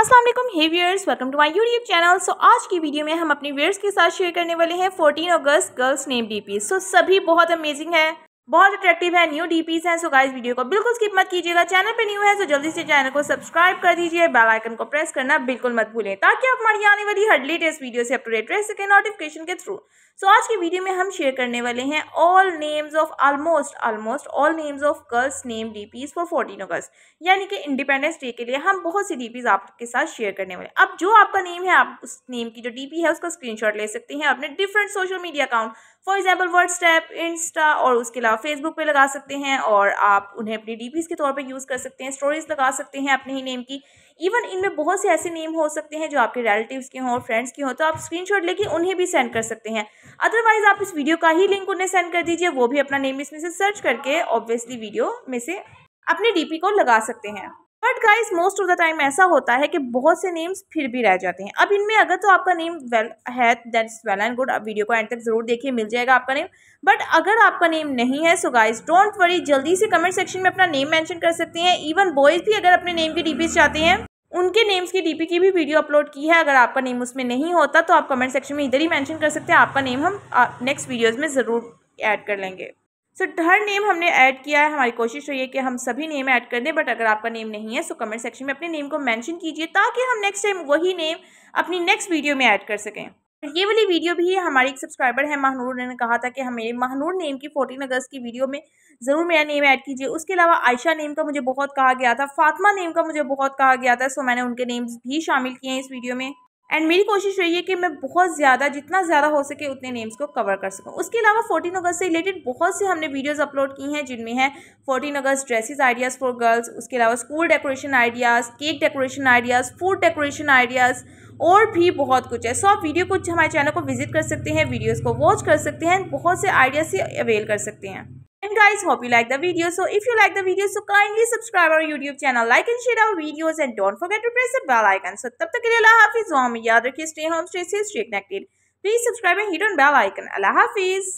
Aslam hey viewers welcome to my YouTube channel so आज की video में हम अपने व्यूअर्स के साथ शेयर करने वाले हैं 14 अगस्त girls name D P so सभी बहुत अमेजिंग है बहुत अट्रैक्टिव है न्यू डीपीस हैं सो गाइस वीडियो को बिल्कुल स्किप मत कीजिएगा चैनल पे न्यू है सो जल्दी से चैनल को सब्सक्राइब कर दीजिए बेल आइकन को प्रेस करना बिल्कुल मत भूलें ताकि आप हमारी आने वाली हर लेटेस्ट वीडियो से अपडेट रह सके नोटिफिकेशन के थ्रू सो आज की वीडियो में हम शेयर करने वाले हैं all names of almost almost all names of girls name DPs for fourteen August यानी कि इंडिपेंडेंस डे के लिए हम बहुत सी डीपीज आपके साथ शेयर करने वाले अब जो आपका नेम है आप उस नेम की जो डीपी है उसका स्क्रीनशॉट ले सकते हैं अपने different social media account for example WhatsApp Insta और उसके अलावा आप फेसबुक पे लगा सकते हैं और आप उन्हें अपनी डीपीज़ के तौर पे यूज़ कर सकते हैं स्टोरीज लगा सकते हैं अपने ही नेम की इवन इनमें बहुत से ऐसे नेम हो सकते हैं जो आपके रिलेटिव्स के हों फ्रेंड्स के हों तो आप स्क्रीनशॉट लेके उन्हें भी सेंड कर सकते हैं अदरवाइज़ आप इस वीडियो का ही लिंक उन्हें सेंड कर दीजिए वो भी अपना नेम इसमें से सर्च करके ऑब्वियसली वीडियो में से अपने डीपी को लगा सकते हैं but guys most of the time ऐसा होता है कि बहुत से नेम्स फिर भी रह जाते हैं अब इनमें अगर तो आपका नेम वेल है that is well and good आप वीडियो को एंड तक जरूर देखिए मिल जाएगा आपका नेम बट अगर आपका नेम नहीं है सो गाइस डोंट वरी जल्दी से कमेंट सेक्शन में अपना नेम मैंशन कर सकते हैं इवन बॉयज़ भी अगर अपने नेम की डीपीस चाहते हैं उनके नेम्स की डीपी की भी वीडियो अपलोड की है अगर आपका नेम उसमें नहीं होता तो आप कमेंट सेक्शन में इधर ही मेंशन कर सकते हैं आपका नेम हम नेक्स्ट वीडियोस में ज़रूर ऐड कर लेंगे सो so, हर नेम हमने ऐड किया है हमारी कोशिश रही है कि हम सभी नेम ऐड कर दें बट अगर आपका नेम नहीं है सो कमेंट सेक्शन में अपने नेम को मेंशन कीजिए ताकि हम नेक्स्ट टाइम वही नेम अपनी नेक्स्ट वीडियो में ऐड कर सकें ये वाली वीडियो भी हमारी एक सब्सक्राइबर है महानूर उन्होंने कहा था कि हमें महानूर नेम की फोर्टीन अगस्त की वीडियो में ज़रूर मेरा नेम ऐड कीजिए उसके अलावा आयशा नेम का मुझे बहुत कहा गया था फातिमा नेम का मुझे बहुत कहा गया था सो मैंने उनके नेम्स भी शामिल किए हैं इस वीडियो में एंड मेरी कोशिश रही है कि मैं बहुत ज़्यादा जितना ज़्यादा हो सके उतने नेम्स को कवर कर सकूँ उसके अलावा फोर्टीन अगस्त से रिलेटेड बहुत से हमने वीडियोस अपलोड की हैं जिनमें हैं fourteen August dresses ideas for girls उसके अलावा school decoration ideas cake decoration ideas food decoration ideas और भी बहुत कुछ है सो आप वीडियो कुछ हमारे चैनल को विजिट कर सकते हैं वीडियोज़ को वॉच कर सकते हैं बहुत से आइडियाज़ से अवेल कर सकते हैं And guys, hope you like the video. So if you like the video, so kindly subscribe our YouTube channel, like and share our videos and don't forget to press the bell icon. So tab tak Allah Hafiz. Hum yaad rakhiye stay home, stay safe, stay connected. Please subscribe and hit on bell icon. Allah Hafiz.